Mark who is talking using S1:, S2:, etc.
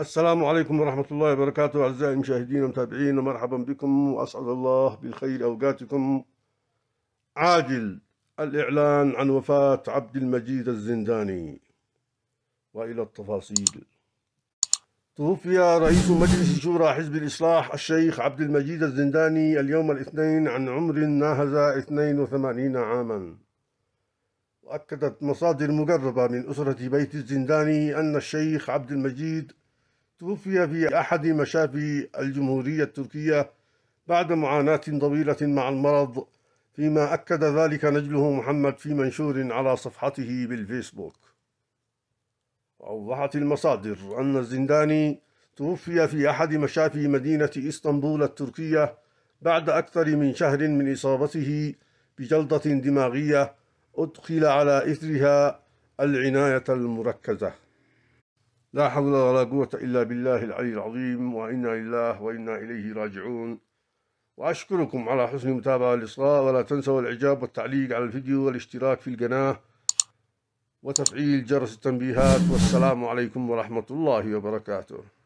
S1: السلام عليكم ورحمة الله وبركاته أعزائي المشاهدين ومتابعين ومرحبا بكم وأسعد الله بخير أوقاتكم عاجل الإعلان عن وفاة عبد المجيد الزنداني وإلى التفاصيل توفي رئيس مجلس شورى حزب الإصلاح الشيخ عبد المجيد الزنداني اليوم الاثنين عن عمر ناهز 82 عاما وأكدت مصادر مقربة من أسرة بيت الزنداني أن الشيخ عبد المجيد توفي في أحد مشافي الجمهورية التركية بعد معاناة طويلة مع المرض فيما أكد ذلك نجله محمد في منشور على صفحته بالفيسبوك أوضحت المصادر أن الزنداني توفي في أحد مشافي مدينة إسطنبول التركية بعد أكثر من شهر من إصابته بجلطة دماغية أدخل على إثرها العناية المركزة لا حول ولا قوة إلا بالله العلي العظيم وإنا لله وإنا إليه راجعون وأشكركم على حسن المتابعة والإصغاء ولا تنسوا الإعجاب والتعليق على الفيديو والاشتراك في القناة وتفعيل جرس التنبيهات والسلام عليكم ورحمة الله وبركاته